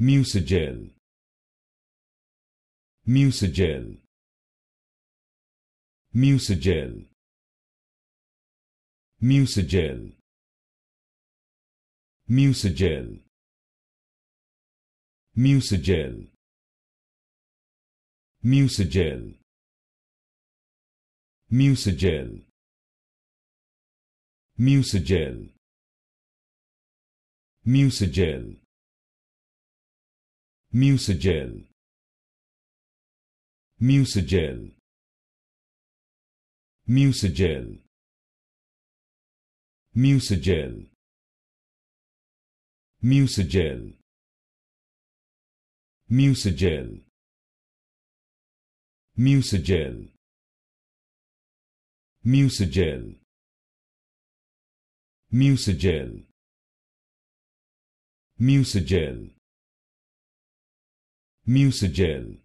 Musagel Musagel Musagel Musagel Musagel Musagel Musagel Musagel Musagel Musagel Musagel Musagel Musagel Musagel Musagel Musagel Musagel Musagel Musagel Musagel Musagel